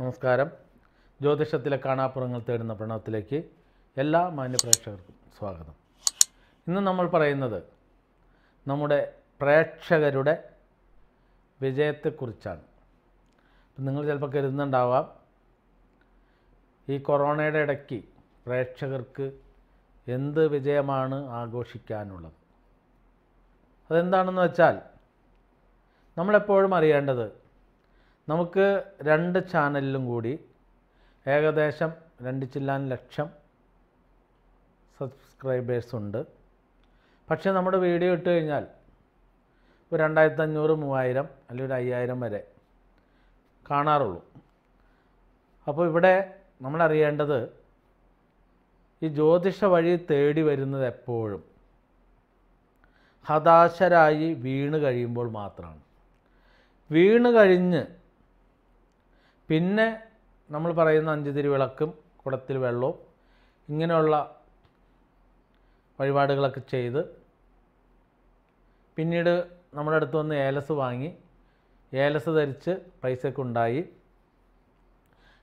നമസ്കാരം ജ്യോതിഷത്തിലെ കാണാപ്പുറങ്ങൾ തേടുന്ന പ്രണവത്തിലേക്ക് എല്ലാ മാന്യപ്രേക്ഷകർക്കും സ്വാഗതം ഇന്ന് നമ്മൾ പറയുന്നത് നമ്മുടെ പ്രേക്ഷകരുടെ വിജയത്തെക്കുറിച്ചാണ് നിങ്ങൾ ചിലപ്പോൾ കരുതുന്നുണ്ടാവാം ഈ കൊറോണയുടെ ഇടയ്ക്ക് പ്രേക്ഷകർക്ക് എന്ത് വിജയമാണ് ആഘോഷിക്കാനുള്ളത് അതെന്താണെന്ന് വെച്ചാൽ നമ്മളെപ്പോഴും അറിയേണ്ടത് നമുക്ക് രണ്ട് ചാനലിലും കൂടി ഏകദേശം രണ്ട് ചില്ലാൻ ലക്ഷം സബ്സ്ക്രൈബേഴ്സ് ഉണ്ട് പക്ഷെ നമ്മുടെ വീഡിയോ ഇട്ട് കഴിഞ്ഞാൽ ഒരു രണ്ടായിരത്തി അഞ്ഞൂറ് മൂവായിരം അല്ലെങ്കിൽ ഒരു അയ്യായിരം വരെ കാണാറുള്ളൂ അപ്പോൾ ഇവിടെ നമ്മളറിയേണ്ടത് ഈ ജ്യോതിഷ വഴി തേടി വരുന്നത് എപ്പോഴും ഹതാശരായി വീണ് കഴിയുമ്പോൾ മാത്രമാണ് വീണ് കഴിഞ്ഞ് പിന്നെ നമ്മൾ പറയുന്ന അഞ്ച് വിളക്കും കുടത്തിൽ വെള്ളവും ഇങ്ങനെയുള്ള വഴിപാടുകളൊക്കെ ചെയ്ത് പിന്നീട് നമ്മുടെ അടുത്ത് വന്ന് ഏലസ് വാങ്ങി ഏലസ് ധരിച്ച് പൈസയ്ക്ക് ഉണ്ടായി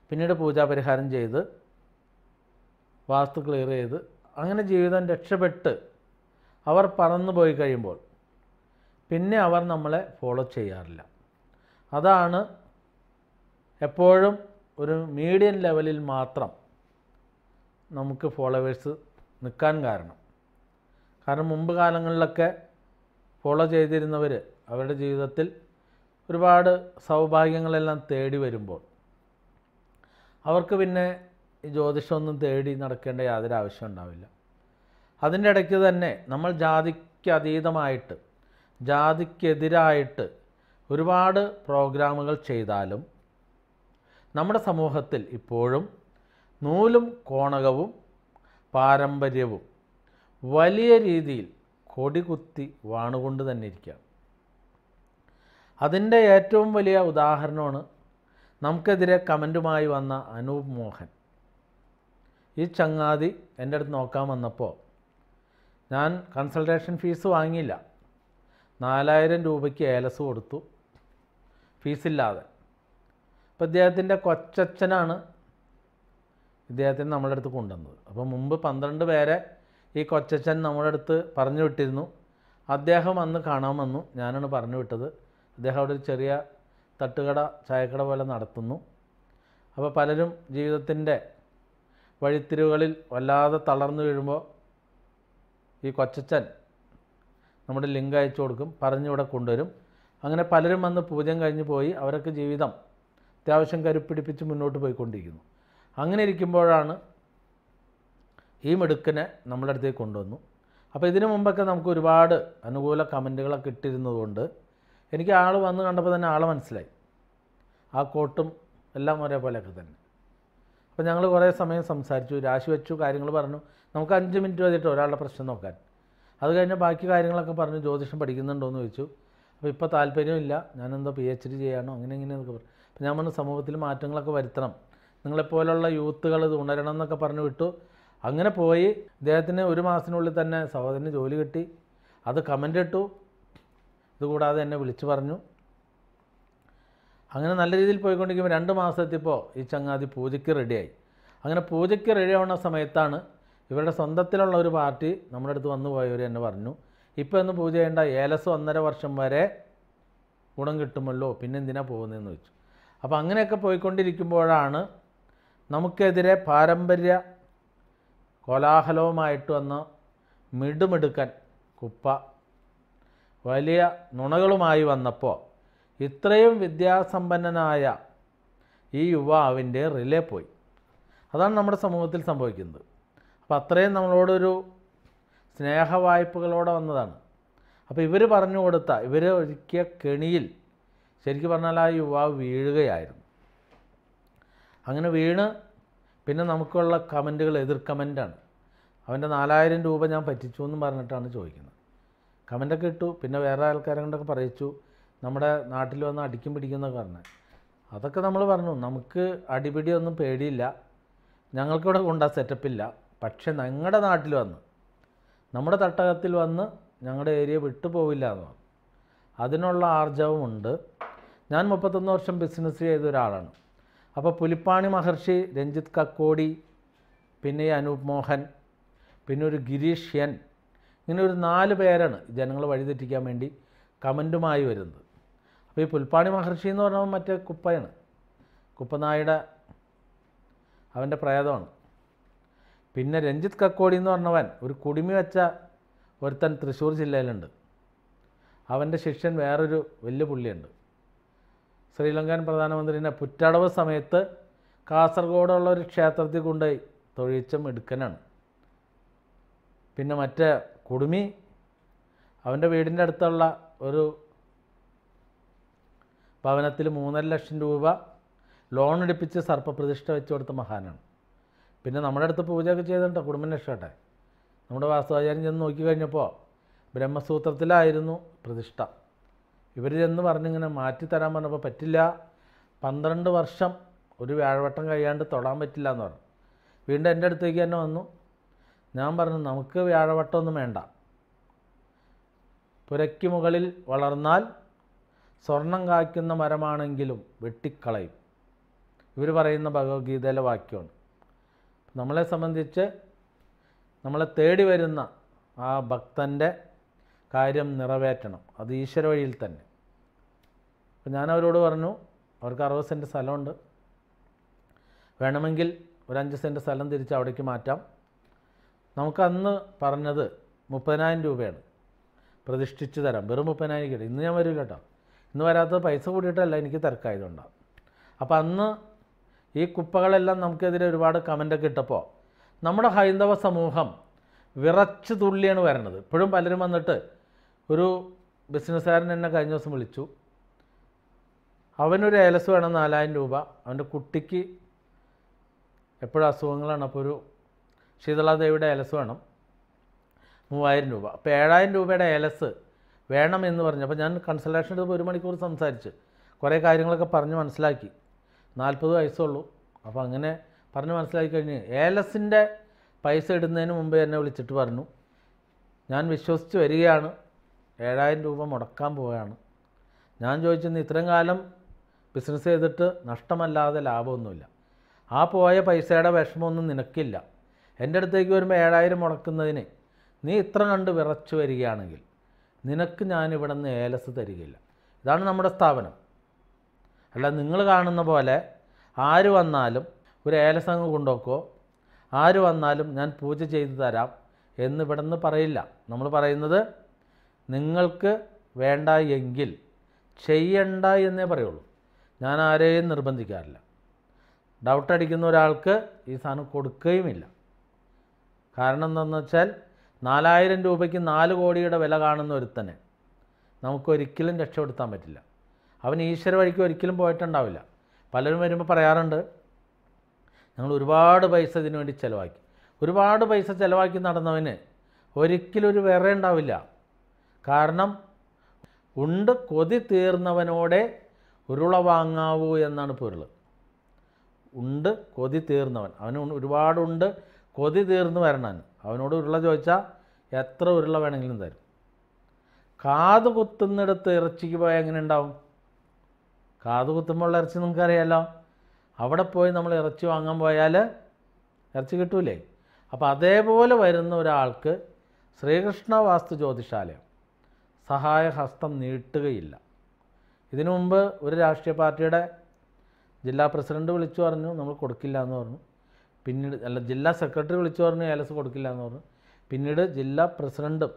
പിന്നീട് പൂജാപരിഹാരം ചെയ്ത് വാസ്തു ക്ലിയർ ചെയ്ത് അങ്ങനെ ജീവിതം രക്ഷപ്പെട്ട് അവർ പറന്നു പോയി കഴിയുമ്പോൾ പിന്നെ അവർ നമ്മളെ ഫോളോ ചെയ്യാറില്ല അതാണ് എപ്പോഴും ഒരു മീഡിയൻ ലെവലിൽ മാത്രം നമുക്ക് ഫോളോവേഴ്സ് നിൽക്കാൻ കാരണം കാരണം മുമ്പ് കാലങ്ങളിലൊക്കെ ഫോളോ ചെയ്തിരുന്നവർ അവരുടെ ജീവിതത്തിൽ ഒരുപാട് സൗഭാഗ്യങ്ങളെല്ലാം തേടി വരുമ്പോൾ അവർക്ക് പിന്നെ ഈ ജ്യോതിഷമൊന്നും തേടി നടക്കേണ്ട യാതൊരു ആവശ്യം ഉണ്ടാവില്ല അതിൻ്റെ ഇടയ്ക്ക് തന്നെ നമ്മൾ ജാതിക്കതീതമായിട്ട് അതീതമായിട്ട് ജാതിക്കെതിരായിട്ട് ഒരുപാട് പ്രോഗ്രാമുകൾ ചെയ്താലും നമ്മുടെ സമൂഹത്തിൽ ഇപ്പോഴും നൂലും കോണകവും പാരമ്പര്യവും വലിയ രീതിയിൽ കൊടികുത്തി വാണുകൊണ്ട് തന്നെ ഇരിക്കുകയാണ് അതിൻ്റെ ഏറ്റവും വലിയ ഉദാഹരണമാണ് നമുക്കെതിരെ കമൻറ്റുമായി വന്ന അനൂപ് മോഹൻ ഈ ചങ്ങാതി എൻ്റെ അടുത്ത് നോക്കാൻ വന്നപ്പോൾ ഞാൻ കൺസൾട്ടേഷൻ ഫീസ് വാങ്ങിയില്ല നാലായിരം രൂപയ്ക്ക് ഏലസ് കൊടുത്തു ഫീസില്ലാതെ അപ്പോൾ ഇദ്ദേഹത്തിൻ്റെ കൊച്ചച്ഛനാണ് ഇദ്ദേഹത്തിന് നമ്മുടെ അടുത്ത് കൊണ്ടുവന്നത് അപ്പോൾ മുമ്പ് പന്ത്രണ്ട് പേരെ ഈ കൊച്ചച്ഛൻ നമ്മുടെ അടുത്ത് പറഞ്ഞു വിട്ടിരുന്നു അദ്ദേഹം അന്ന് കാണാൻ വന്നു ഞാനാണ് പറഞ്ഞു വിട്ടത് അദ്ദേഹം അവിടെ ഒരു ചെറിയ തട്ടുകട ചായക്കട പോലെ നടത്തുന്നു അപ്പോൾ പലരും ജീവിതത്തിൻ്റെ വഴിത്തിരിവുകളിൽ വല്ലാതെ തളർന്നു വീഴുമ്പോൾ ഈ കൊച്ചച്ഛൻ നമ്മുടെ ലിങ്ക് അയച്ചു കൊടുക്കും പറഞ്ഞിവിടെ കൊണ്ടുവരും അങ്ങനെ പലരും വന്ന് പൂജ്യം കഴിഞ്ഞ് പോയി അവരൊക്കെ ജീവിതം അത്യാവശ്യം കരുപ്പിടിപ്പിച്ച് മുന്നോട്ട് പോയിക്കൊണ്ടിരിക്കുന്നു അങ്ങനെ ഇരിക്കുമ്പോഴാണ് ഈ മിടുക്കിനെ നമ്മുടെ അടുത്തേക്ക് കൊണ്ടുവന്നു അപ്പോൾ ഇതിനു മുമ്പൊക്കെ നമുക്ക് ഒരുപാട് അനുകൂല കമൻറ്റുകളൊക്കെ ഇട്ടിരുന്നതുകൊണ്ട് എനിക്ക് ആൾ വന്ന് കണ്ടപ്പോൾ തന്നെ ആൾ മനസ്സിലായി ആ കോട്ടും എല്ലാം ഒരേപോലെയൊക്കെ തന്നെ അപ്പോൾ ഞങ്ങൾ കുറേ സമയം സംസാരിച്ചു രാശി വെച്ചു കാര്യങ്ങൾ പറഞ്ഞു നമുക്ക് അഞ്ച് മിനിറ്റ് വന്നിട്ട് ഒരാളുടെ പ്രശ്നം നോക്കാൻ അത് കഴിഞ്ഞ് ബാക്കി കാര്യങ്ങളൊക്കെ പറഞ്ഞു ജ്യോതിഷം പഠിക്കുന്നുണ്ടോ എന്ന് ചോദിച്ചു അപ്പോൾ ഇപ്പോൾ താല്പര്യമില്ല ഞാനെന്തോ പി എച്ച് ഡി ചെയ്യാനോ അങ്ങനെ ഇങ്ങനെയൊക്കെ പറഞ്ഞു അപ്പം ഞാൻ പറഞ്ഞു സമൂഹത്തിൽ മാറ്റങ്ങളൊക്കെ വരുത്തണം നിങ്ങളെപ്പോലുള്ള യൂത്തുകൾ ഇത് ഉണരണം എന്നൊക്കെ പറഞ്ഞു വിട്ടു അങ്ങനെ പോയി അദ്ദേഹത്തിന് ഒരു മാസത്തിനുള്ളിൽ തന്നെ സഹോദരന് ജോലി കിട്ടി അത് കമൻ്റ് ഇട്ടു ഇതുകൂടാതെ എന്നെ വിളിച്ചു പറഞ്ഞു അങ്ങനെ നല്ല രീതിയിൽ പോയിക്കൊണ്ടിരിക്കുമ്പോൾ രണ്ട് മാസത്തിപ്പോൾ ഈ ചങ്ങാതി പൂജയ്ക്ക് റെഡിയായി അങ്ങനെ പൂജയ്ക്ക് റെഡി ആവുന്ന സമയത്താണ് ഇവരുടെ സ്വന്തത്തിലുള്ള ഒരു പാർട്ടി നമ്മുടെ അടുത്ത് വന്നു പോയവർ എന്നെ പറഞ്ഞു ഇപ്പോൾ ഒന്ന് പൂജ ചെയ്യേണ്ട ഏലസ് ഒന്നര വർഷം വരെ ഗുണം കിട്ടുമല്ലോ പിന്നെ പോകുന്നതെന്ന് വെച്ചു അപ്പോൾ അങ്ങനെയൊക്കെ പോയിക്കൊണ്ടിരിക്കുമ്പോഴാണ് നമുക്കെതിരെ പാരമ്പര്യ കോലാഹലവുമായിട്ട് വന്ന് മിടുമിടുക്കൻ കുപ്പ വലിയ നുണകളുമായി വന്നപ്പോൾ ഇത്രയും വിദ്യാസമ്പന്നനായ ഈ യുവാവിൻ്റെ റിലേ പോയി അതാണ് നമ്മുടെ സമൂഹത്തിൽ സംഭവിക്കുന്നത് അപ്പോൾ അത്രയും നമ്മളോടൊരു സ്നേഹവായ്പകളോടെ വന്നതാണ് അപ്പോൾ ഇവർ പറഞ്ഞു കൊടുത്ത ഇവർ ഒരുക്കിയ കെണിയിൽ ശരിക്കും പറഞ്ഞാൽ ആ യുവാവ് വീഴുകയായിരുന്നു അങ്ങനെ വീണ് പിന്നെ നമുക്കുള്ള കമൻറ്റുകൾ എതിർ കമൻ്റാണ് അവൻ്റെ നാലായിരം രൂപ ഞാൻ പറ്റിച്ചു എന്ന് പറഞ്ഞിട്ടാണ് ചോദിക്കുന്നത് കമൻറ്റൊക്കെ ഇട്ടു പിന്നെ വേറെ ആൾക്കാരെ കൊണ്ടൊക്കെ പറയിച്ചു നമ്മുടെ നാട്ടിൽ വന്ന് അടിക്കും പിടിക്കുന്നൊക്കെ പറഞ്ഞ് അതൊക്കെ നമ്മൾ പറഞ്ഞു നമുക്ക് അടിപിടിയൊന്നും പേടിയില്ല ഞങ്ങൾക്കിവിടെ കൊണ്ട് ആ സെറ്റപ്പില്ല പക്ഷേ ഞങ്ങളുടെ നാട്ടിൽ വന്ന് നമ്മുടെ തട്ടകത്തിൽ വന്ന് ഞങ്ങളുടെ ഏരിയ വിട്ടു പോവില്ല എന്ന് പറഞ്ഞു അതിനുള്ള ആർജവമുണ്ട് ഞാൻ മുപ്പത്തൊന്ന് വർഷം ബിസിനസ് ചെയ്ത ഒരാളാണ് അപ്പോൾ പുലിപ്പാണി മഹർഷി രഞ്ജിത്ത് കക്കോടി പിന്നെ അനൂപ് മോഹൻ പിന്നെ ഒരു ഗിരീഷ് യൻ ഇങ്ങനെ ഒരു നാല് പേരാണ് ജനങ്ങൾ വഴിതെറ്റിക്കാൻ വേണ്ടി കമൻറ്റുമായി വരുന്നത് അപ്പോൾ ഈ പുൽപ്പാണി മഹർഷി എന്ന് പറഞ്ഞാൽ മറ്റേ കുപ്പയാണ് കുപ്പനായുടെ അവൻ്റെ പ്രേതമാണ് പിന്നെ രഞ്ജിത്ത് കക്കോടി എന്ന് പറഞ്ഞവൻ ഒരു കുടുമി വെച്ച ഒരുത്തൻ തൃശ്ശൂർ ജില്ലയിലുണ്ട് അവൻ്റെ ശിഷ്യൻ വേറൊരു വലിയ പുള്ളിയുണ്ട് ശ്രീലങ്കൻ പ്രധാനമന്ത്രിൻ്റെ പുറ്റടവ് സമയത്ത് കാസർഗോഡുള്ള ഒരു ക്ഷേത്രത്തിൽ കൊണ്ടുപോയി തൊഴിച്ചം എടുക്കനാണ് പിന്നെ മറ്റേ കുടുമി അവൻ്റെ വീടിൻ്റെ അടുത്തുള്ള ഒരു ഭവനത്തിൽ മൂന്നര ലക്ഷം രൂപ ലോൺ എടുപ്പിച്ച് സർപ്പപ്രതിഷ്ഠ വെച്ച് കൊടുത്ത മഹാനാണ് പിന്നെ നമ്മുടെ അടുത്ത് പൂജയൊക്കെ ചെയ്തിട്ടോ കുടുംബം രക്ഷട്ടെ നമ്മുടെ വാസ്തുവാചാര്യം ചെന്ന് നോക്കി കഴിഞ്ഞപ്പോൾ ബ്രഹ്മസൂത്രത്തിലായിരുന്നു പ്രതിഷ്ഠ ഇവർ ചെന്ന് പറഞ്ഞിങ്ങനെ മാറ്റിത്തരാൻ പറഞ്ഞപ്പോൾ പറ്റില്ല പന്ത്രണ്ട് വർഷം ഒരു വ്യാഴവട്ടം കഴിയാണ്ട് തൊടാൻ പറ്റില്ല എന്ന് പറഞ്ഞു വീണ്ടും എൻ്റെ അടുത്തേക്ക് തന്നെ വന്നു ഞാൻ പറഞ്ഞു നമുക്ക് വ്യാഴവട്ടമൊന്നും വേണ്ട പുരയ്ക്ക് മുകളിൽ വളർന്നാൽ സ്വർണം കായ്ക്കുന്ന മരമാണെങ്കിലും വെട്ടിക്കളയും ഇവർ പറയുന്ന ഭഗവത്ഗീതയിലെ വാക്യമാണ് നമ്മളെ സംബന്ധിച്ച് നമ്മളെ തേടി വരുന്ന ആ ഭക്തൻ്റെ കാര്യം നിറവേറ്റണം അത് ഈശ്വര വഴിയിൽ തന്നെ അപ്പം ഞാൻ അവരോട് പറഞ്ഞു അവർക്ക് അറുപത് സെൻറ്റ് സ്ഥലമുണ്ട് വേണമെങ്കിൽ ഒരു അഞ്ച് സെൻറ്റ് സ്ഥലം തിരിച്ച് അവിടേക്ക് മാറ്റാം നമുക്കന്ന് പറഞ്ഞത് മുപ്പതിനായിരം രൂപയാണ് പ്രതിഷ്ഠിച്ച് തരാം വെറും മുപ്പതിനായിരം കിട്ടും ഇന്ന് ഞാൻ വരില്ല കേട്ടോ ഇന്ന് വരാത്തത് പൈസ കൂടിയിട്ടല്ല എനിക്ക് തിരക്കായതുകൊണ്ടാണ് അപ്പോൾ അന്ന് ഈ കുപ്പകളെല്ലാം നമുക്കെതിരെ ഒരുപാട് കമൻ്റൊക്കെ ഇട്ടപ്പോൾ നമ്മുടെ ഹൈന്ദവ സമൂഹം വിറച്ചു തുള്ളിയാണ് വരണത് ഇപ്പോഴും പലരും വന്നിട്ട് ഒരു ബിസിനസ്സുകാരൻ എന്നെ കഴിഞ്ഞ ദിവസം വിളിച്ചു അവനൊരു ഏലസ് വേണം നാലായിരം രൂപ അവൻ്റെ കുട്ടിക്ക് എപ്പോഴും അസുഖങ്ങളാണ് അപ്പോൾ ഒരു ശീതളാദേവിയുടെ ഏലസ് വേണം മൂവായിരം രൂപ അപ്പോൾ ഏഴായിരം രൂപയുടെ ഏലസ് വേണം എന്ന് പറഞ്ഞു അപ്പോൾ ഞാൻ കൺസൾട്ടേഷൻ എടുത്തപ്പോൾ ഒരു മണിക്കൂർ സംസാരിച്ച് കുറേ കാര്യങ്ങളൊക്കെ പറഞ്ഞ് മനസ്സിലാക്കി നാൽപ്പത് വയസ്സുള്ളൂ അപ്പോൾ അങ്ങനെ പറഞ്ഞ് മനസ്സിലാക്കി കഴിഞ്ഞ് ഏലസിൻ്റെ പൈസ ഇടുന്നതിന് മുമ്പ് എന്നെ വിളിച്ചിട്ട് പറഞ്ഞു ഞാൻ വിശ്വസിച്ച് വരികയാണ് ഏഴായിരം രൂപ മുടക്കാൻ പോവുകയാണ് ഞാൻ ചോദിച്ചിരുന്നു ഇത്രയും കാലം ബിസിനസ് ചെയ്തിട്ട് നഷ്ടമല്ലാതെ ലാഭമൊന്നുമില്ല ആ പോയ പൈസയുടെ വിഷമമൊന്നും നിനക്കില്ല എൻ്റെ അടുത്തേക്ക് വരുമ്പോൾ ഏഴായിരം മുടക്കുന്നതിന് നീ ഇത്ര കണ്ട് വിറച്ചു വരികയാണെങ്കിൽ നിനക്ക് ഞാനിവിടെ നിന്ന് ഏലസ് തരികയില്ല ഇതാണ് നമ്മുടെ സ്ഥാപനം അല്ല നിങ്ങൾ കാണുന്ന പോലെ ആര് വന്നാലും ഒരു ഏലസംഘം കൊണ്ടുവെക്കോ ആര് വന്നാലും ഞാൻ പൂജ ചെയ്തു തരാം എന്നിവിടെ നിന്ന് പറയില്ല നമ്മൾ പറയുന്നത് നിങ്ങൾക്ക് വേണ്ട എങ്കിൽ ചെയ്യണ്ട എന്നേ പറയുള്ളൂ ഞാൻ ആരെയും നിർബന്ധിക്കാറില്ല ഡൗട്ട് അടിക്കുന്ന ഒരാൾക്ക് ഈ സാധനം കൊടുക്കുകയുമില്ല കാരണം എന്താണെന്ന് വെച്ചാൽ നാലായിരം രൂപയ്ക്ക് നാല് കോടിയുടെ വില കാണുന്ന ഒരുത്തനെ നമുക്കൊരിക്കലും രക്ഷപ്പെടുത്താൻ പറ്റില്ല അവൻ ഈശ്വര വഴിക്ക് ഒരിക്കലും പോയിട്ടുണ്ടാവില്ല പലരും വരുമ്പോൾ പറയാറുണ്ട് ഞങ്ങൾ ഒരുപാട് പൈസ ഇതിനു വേണ്ടി ചിലവാക്കി ഒരുപാട് പൈസ ചിലവാക്കി നടന്നവന് ഒരിക്കലും ഒരു വിറ ഉണ്ടാവില്ല കാരണം ഉണ്ട് കൊതി തീർന്നവനോടെ ഉരുള വാങ്ങാവൂ എന്നാണ് പൊരുൾ ഉണ്ട് കൊതി തീർന്നവൻ അവന് ഒരുപാടുണ്ട് കൊതി തീർന്നു വരണം അവനോട് ഉരുള ചോദിച്ചാൽ എത്ര ഉരുള വേണമെങ്കിലും തരും കാത് കുത്തുന്നിടത്ത് ഇറച്ചിക്ക് പോയാൽ എങ്ങനെ ഉണ്ടാവും കാത് കുത്തുമ്പോൾ ഇറച്ചി നിങ്ങൾക്കറിയാലോ അവിടെ പോയി നമ്മൾ ഇറച്ചി വാങ്ങാൻ പോയാൽ ഇറച്ചി കിട്ടൂലേ അപ്പോൾ അതേപോലെ വരുന്ന ഒരാൾക്ക് ശ്രീകൃഷ്ണ വാസ്തു ജ്യോതിഷാലയം സഹായഹസ്തം നീട്ടുകയില്ല ഇതിനു മുമ്പ് ഒരു രാഷ്ട്രീയ പാർട്ടിയുടെ ജില്ലാ പ്രസിഡന്റ് വിളിച്ചു പറഞ്ഞു നമ്മൾ കൊടുക്കില്ല എന്ന് പറഞ്ഞു പിന്നീട് അല്ല ജില്ലാ സെക്രട്ടറി വിളിച്ചു പറഞ്ഞു ഏലസ് കൊടുക്കില്ല എന്ന് പറഞ്ഞു പിന്നീട് ജില്ലാ പ്രസിഡൻറ്റും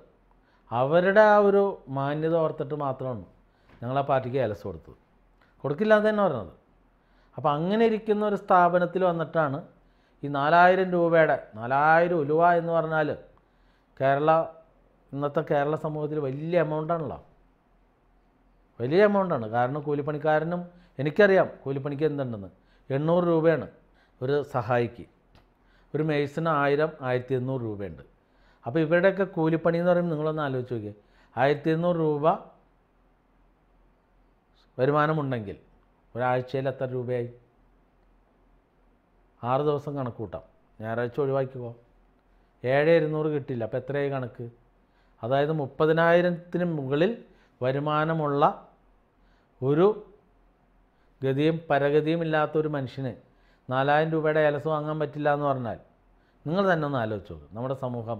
അവരുടെ ആ ഒരു മാന്യത ഓർത്തിട്ട് മാത്രമാണ് ഞങ്ങളാ ആ പാർട്ടിക്ക് ഏലസ് കൊടുത്തത് കൊടുക്കില്ല എന്ന് തന്നെ പറഞ്ഞത് അപ്പോൾ അങ്ങനെ ഇരിക്കുന്ന ഒരു സ്ഥാപനത്തിൽ വന്നിട്ടാണ് ഈ നാലായിരം രൂപയുടെ നാലായിരം ഉലുവ എന്ന് പറഞ്ഞാൽ കേരള ഇന്നത്തെ കേരള സമൂഹത്തിൽ വലിയ എമൗണ്ടാണല്ലോ വലിയ എമൗണ്ടാണ് കാരണം കൂലിപ്പണിക്കാരനും എനിക്കറിയാം കൂലിപ്പണിക്ക് എന്തുണ്ടെന്ന് എണ്ണൂറ് രൂപയാണ് ഒരു സഹായിക്ക് ഒരു മേഴ്സിന് ആയിരം ആയിരത്തി എണ്ണൂറ് രൂപയുണ്ട് അപ്പോൾ ഇവരുടെയൊക്കെ കൂലിപ്പണി എന്ന് പറയുമ്പോൾ നിങ്ങളൊന്ന് ആലോചിച്ച് നോക്കിയേ ആയിരത്തി എണ്ണൂറ് രൂപ വരുമാനമുണ്ടെങ്കിൽ ഒരാഴ്ചയിൽ എത്ര രൂപയായി ആറ് ദിവസം കണക്ക് കൂട്ടാം ഞായറാഴ്ച ഒഴിവാക്കിക്കോ ഏഴ് ഇരുന്നൂറ് കിട്ടില്ല അപ്പോൾ എത്രയായി കണക്ക് അതായത് മുപ്പതിനായിരത്തിന് മുകളിൽ വരുമാനമുള്ള ഒരു ഗതിയും പരഗതിയും ഇല്ലാത്ത ഒരു മനുഷ്യന് നാലായിരം രൂപയുടെ ഏലസ് വാങ്ങാൻ പറ്റില്ല എന്ന് പറഞ്ഞാൽ നിങ്ങൾ തന്നെ ഒന്ന് ആലോചിച്ച് നമ്മുടെ സമൂഹം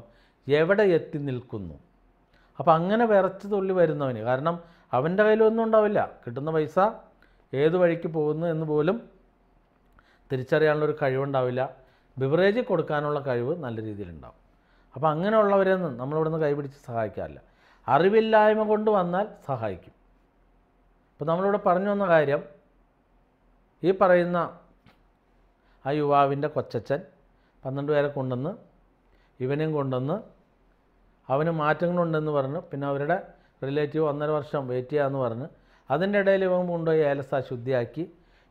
എവിടെ എത്തി നിൽക്കുന്നു അപ്പോൾ അങ്ങനെ വിറച്ച് തുള്ളി വരുന്നവന് കാരണം അവൻ്റെ കയ്യിലൊന്നും ഉണ്ടാവില്ല കിട്ടുന്ന പൈസ ഏത് വഴിക്ക് പോകുന്നു എന്ന് പോലും തിരിച്ചറിയാനുള്ളൊരു കഴിവുണ്ടാവില്ല ബിവറേജ് കൊടുക്കാനുള്ള കഴിവ് നല്ല രീതിയിലുണ്ടാവും അപ്പോൾ അങ്ങനെയുള്ളവരെയൊന്നും നമ്മളിവിടെ നിന്ന് കൈപിടിച്ച് സഹായിക്കാറില്ല അറിവില്ലായ്മ കൊണ്ട് വന്നാൽ സഹായിക്കും ഇപ്പോൾ നമ്മളിവിടെ പറഞ്ഞു വന്ന കാര്യം ഈ പറയുന്ന ആ യുവാവിൻ്റെ കൊച്ചച്ഛൻ പന്ത്രണ്ട് പേരെ കൊണ്ടുവന്ന് ഇവനെയും കൊണ്ടുവന്ന് അവന് മാറ്റങ്ങളുണ്ടെന്ന് പറഞ്ഞു പിന്നെ അവരുടെ റിലേറ്റീവ് ഒന്നര വർഷം വെയിറ്റ് ചെയ്യാമെന്ന് പറഞ്ഞ് അതിൻ്റെ ഇടയിൽ ഇവൻ കൊണ്ടുപോയി ഏലസ ശുദ്ധിയാക്കി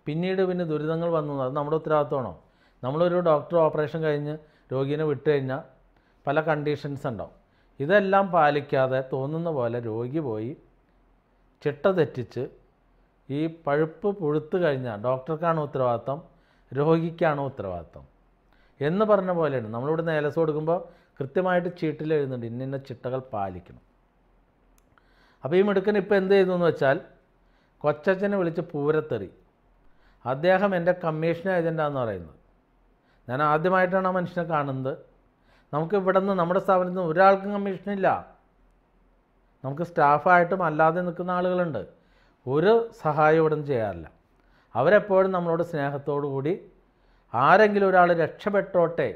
പിന്നീട് പിന്നെ ദുരിതങ്ങൾ വന്നു അത് നമ്മുടെ ഉത്തരവാദിത്വമാണോ നമ്മളൊരു ഡോക്ടർ ഓപ്പറേഷൻ കഴിഞ്ഞ് രോഗീനെ വിട്ട് പല കണ്ടീഷൻസ് ഉണ്ടാവും ഇതെല്ലാം പാലിക്കാതെ തോന്നുന്ന പോലെ രോഗി പോയി ചിട്ട തെറ്റിച്ച് ഈ പഴുപ്പ് പുഴുത്തു കഴിഞ്ഞാൽ ഡോക്ടർക്കാണ് ഉത്തരവാദിത്വം രോഗിക്കാണ് ഉത്തരവാദിത്വം എന്ന് പറഞ്ഞ പോലെയാണ് നമ്മളിവിടെ നേലസ് കൊടുക്കുമ്പോൾ കൃത്യമായിട്ട് ചീട്ടിൽ എഴുതുന്നുണ്ട് ഇന്ന ചിട്ടകൾ പാലിക്കണം അപ്പോൾ ഈ മിടുക്കൻ ഇപ്പോൾ എന്ത് ചെയ്തു എന്ന് വെച്ചാൽ കൊച്ചച്ഛനെ വിളിച്ച് പൂരത്തെറി അദ്ദേഹം എൻ്റെ കമ്മീഷൻ ഏജൻ്റാന്ന് പറയുന്നത് ഞാൻ ആദ്യമായിട്ടാണ് ആ മനുഷ്യനെ കാണുന്നത് നമുക്ക് ഇവിടെ നിന്ന് നമ്മുടെ സ്ഥാപനത്തിൽ നിന്ന് ഒരാൾക്കും കമ്മീഷനില്ല നമുക്ക് സ്റ്റാഫായിട്ടും അല്ലാതെ നിൽക്കുന്ന ആളുകളുണ്ട് ഒരു സഹായം ഇവിടെ നിന്ന് ചെയ്യാറില്ല അവരെപ്പോഴും നമ്മളോട് സ്നേഹത്തോടു കൂടി ആരെങ്കിലും ഒരാൾ രക്ഷപ്പെട്ടോട്ടെ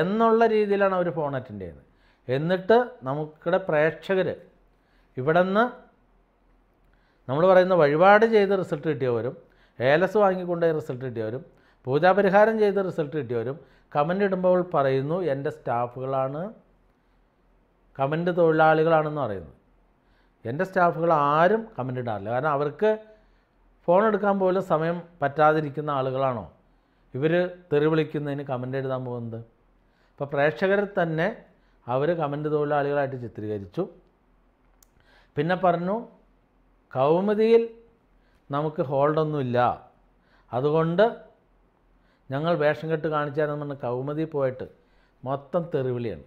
എന്നുള്ള രീതിയിലാണ് അവർ ഫോൺ അറ്റൻഡ് ചെയ്യുന്നത് എന്നിട്ട് നമുക്കിടെ പ്രേക്ഷകർ ഇവിടെ നിന്ന് നമ്മൾ പറയുന്ന വഴിപാട് ചെയ്ത് റിസൾട്ട് കിട്ടിയവരും ഏലസ് വാങ്ങിക്കൊണ്ടുപോയി റിസൾട്ട് കിട്ടിയവരും പൂജാപരിഹാരം ചെയ്ത് റിസൾട്ട് കിട്ടിയവരും കമൻ്റ് ഇടുമ്പോൾ പറയുന്നു എൻ്റെ സ്റ്റാഫുകളാണ് കമൻ്റ് തൊഴിലാളികളാണെന്ന് പറയുന്നു എൻ്റെ സ്റ്റാഫുകൾ ആരും കമൻ്റ് ഇടാറില്ല കാരണം അവർക്ക് ഫോൺ എടുക്കാൻ പോലും സമയം പറ്റാതിരിക്കുന്ന ആളുകളാണോ ഇവർ തെറി വിളിക്കുന്നതിന് കമൻ്റ് എഴുതാൻ പോകുന്നത് അപ്പോൾ പ്രേക്ഷകരെ തന്നെ അവർ കമൻ്റ് തൊഴിലാളികളായിട്ട് ചിത്രീകരിച്ചു പിന്നെ പറഞ്ഞു കൗമുദിയിൽ നമുക്ക് ഹോൾഡൊന്നുമില്ല അതുകൊണ്ട് ഞങ്ങൾ വേഷം കെട്ട് കാണിച്ചാലും പറഞ്ഞ് കൗമതി പോയിട്ട് മൊത്തം തെറിവിളിയാണ്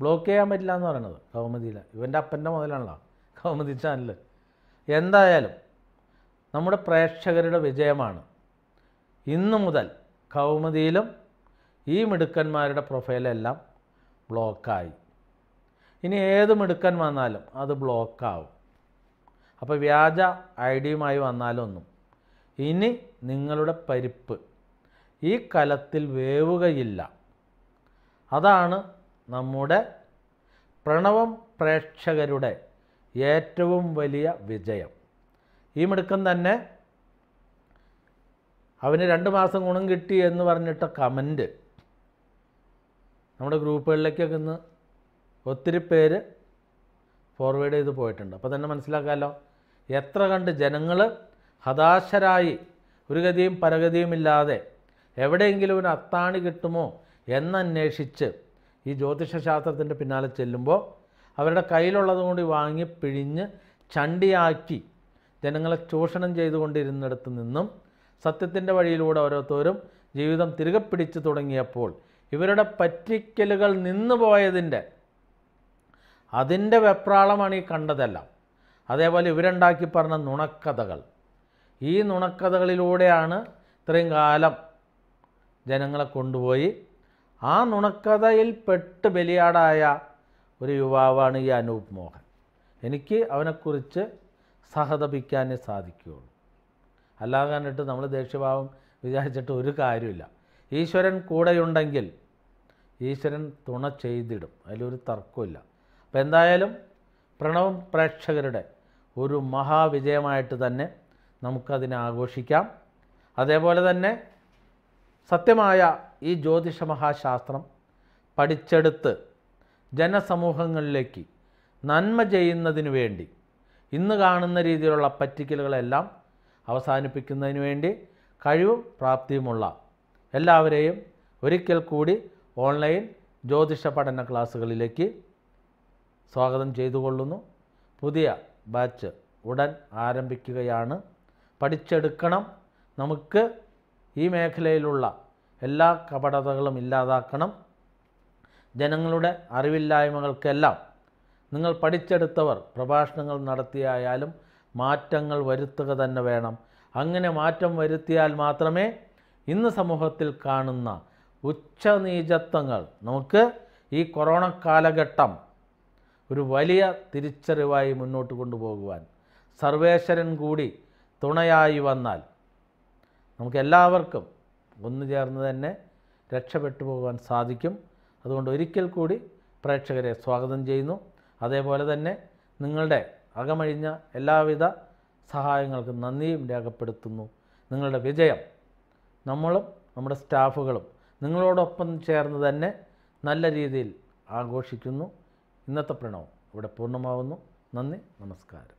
ബ്ലോക്ക് ചെയ്യാൻ പറ്റില്ല എന്ന് പറയണത് കൗമുദിയിലെ ഇവൻ്റെ അപ്പൻ്റെ മുതലാണല്ലോ കൗമുദി ചാനൽ എന്തായാലും നമ്മുടെ പ്രേക്ഷകരുടെ വിജയമാണ് ഇന്നു മുതൽ കൗമുദിയിലും ഈ മിടുക്കന്മാരുടെ പ്രൊഫൈലെല്ലാം ബ്ലോക്കായി ഇനി ഏത് മിടുക്കൻ വന്നാലും അത് ബ്ലോക്കാവും അപ്പോൾ വ്യാജ ഐ ഡിയുമായി വന്നാലൊന്നും ഇനി നിങ്ങളുടെ പരിപ്പ് ഈ കലത്തിൽ വേവുകയില്ല അതാണ് നമ്മുടെ പ്രണവം പ്രേക്ഷകരുടെ ഏറ്റവും വലിയ വിജയം ഈ മിടുക്കം തന്നെ അവന് രണ്ട് മാസം ഗുണം കിട്ടി എന്ന് പറഞ്ഞിട്ട് കമൻറ്റ് നമ്മുടെ ഗ്രൂപ്പുകളിലേക്കൊക്കെ ഇന്ന് ഒത്തിരി പേര് ഫോർവേഡ് ചെയ്ത് പോയിട്ടുണ്ട് അപ്പോൾ തന്നെ മനസ്സിലാക്കാമല്ലോ എത്ര കണ്ട് ജനങ്ങൾ ഹതാശരായി ഒരു ഗതിയും ഇല്ലാതെ എവിടെയെങ്കിലും ഒരു അത്താണി കിട്ടുമോ എന്നന്വേഷിച്ച് ഈ ജ്യോതിഷശാസ്ത്രത്തിൻ്റെ പിന്നാലെ ചെല്ലുമ്പോൾ അവരുടെ കയ്യിലുള്ളത് കൊണ്ട് വാങ്ങി പിഴിഞ്ഞ് ചണ്ടിയാക്കി ജനങ്ങളെ ചൂഷണം ചെയ്തുകൊണ്ടിരുന്നിടത്ത് നിന്നും സത്യത്തിൻ്റെ വഴിയിലൂടെ ഓരോരുത്തരും ജീവിതം തിരികെ പിടിച്ചു തുടങ്ങിയപ്പോൾ ഇവരുടെ പറ്റിക്കലുകൾ നിന്നു പോയതിൻ്റെ അതിൻ്റെ വെപ്രാളമാണ് ഈ കണ്ടതെല്ലാം അതേപോലെ ഇവരുണ്ടാക്കി പറഞ്ഞ നുണക്കഥകൾ ഈ നുണക്കഥകളിലൂടെയാണ് ഇത്രയും കാലം ജനങ്ങളെ കൊണ്ടുപോയി ആ നുണക്കഥയിൽപ്പെട്ട് ബലിയാടായ ഒരു യുവാവാണ് ഈ അനൂപ് മോഹൻ എനിക്ക് അവനെക്കുറിച്ച് സഹതപിക്കാനേ സാധിക്കുകയുള്ളൂ അല്ലാതെ കണ്ടിട്ട് നമ്മൾ ദേഷ്യഭാവം വിചാരിച്ചിട്ട് ഒരു കാര്യമില്ല ഈശ്വരൻ കൂടെയുണ്ടെങ്കിൽ ഈശ്വരൻ തുണ ചെയ്തിടും അതിലൊരു തർക്കമില്ല അപ്പം എന്തായാലും പ്രണവം പ്രേക്ഷകരുടെ ഒരു മഹാവിജയമായിട്ട് തന്നെ നമുക്കതിനെ ആഘോഷിക്കാം അതേപോലെ തന്നെ സത്യമായ ഈ ജ്യോതിഷ മഹാശാസ്ത്രം പഠിച്ചെടുത്ത് ജനസമൂഹങ്ങളിലേക്ക് നന്മ ചെയ്യുന്നതിനു വേണ്ടി ഇന്ന് കാണുന്ന രീതിയിലുള്ള പറ്റിക്കലുകളെല്ലാം അവസാനിപ്പിക്കുന്നതിന് വേണ്ടി കഴിവും പ്രാപ്തിയുമുള്ള എല്ലാവരെയും ഒരിക്കൽ കൂടി ഓൺലൈൻ ജ്യോതിഷ പഠന ക്ലാസ്സുകളിലേക്ക് സ്വാഗതം ചെയ്തുകൊള്ളുന്നു പുതിയ ബാച്ച് ഉടൻ ആരംഭിക്കുകയാണ് പഠിച്ചെടുക്കണം നമുക്ക് ഈ മേഖലയിലുള്ള എല്ലാ കപടതകളും ഇല്ലാതാക്കണം ജനങ്ങളുടെ അറിവില്ലായ്മകൾക്കെല്ലാം നിങ്ങൾ പഠിച്ചെടുത്തവർ പ്രഭാഷണങ്ങൾ നടത്തിയായാലും മാറ്റങ്ങൾ വരുത്തുക തന്നെ വേണം അങ്ങനെ മാറ്റം വരുത്തിയാൽ മാത്രമേ ഇന്ന് സമൂഹത്തിൽ കാണുന്ന ഉച്ചനീചത്വങ്ങൾ നമുക്ക് ഈ കൊറോണ കാലഘട്ടം ഒരു വലിയ തിരിച്ചറിവായി മുന്നോട്ട് കൊണ്ടുപോകുവാൻ സർവേശ്വരൻ കൂടി തുണയായി വന്നാൽ നമുക്കെല്ലാവർക്കും ഒന്നു ചേർന്ന് തന്നെ രക്ഷപ്പെട്ടു പോകാൻ സാധിക്കും അതുകൊണ്ട് ഒരിക്കൽ കൂടി പ്രേക്ഷകരെ സ്വാഗതം ചെയ്യുന്നു അതേപോലെ തന്നെ നിങ്ങളുടെ അകമഴിഞ്ഞ എല്ലാവിധ സഹായങ്ങൾക്കും നന്ദിയും രേഖപ്പെടുത്തുന്നു നിങ്ങളുടെ വിജയം നമ്മളും നമ്മുടെ സ്റ്റാഫുകളും നിങ്ങളോടൊപ്പം ചേർന്ന് തന്നെ നല്ല രീതിയിൽ ആഘോഷിക്കുന്നു ഇന്നത്തെ പ്രണവം ഇവിടെ പൂർണ്ണമാവുന്നു നന്ദി നമസ്കാരം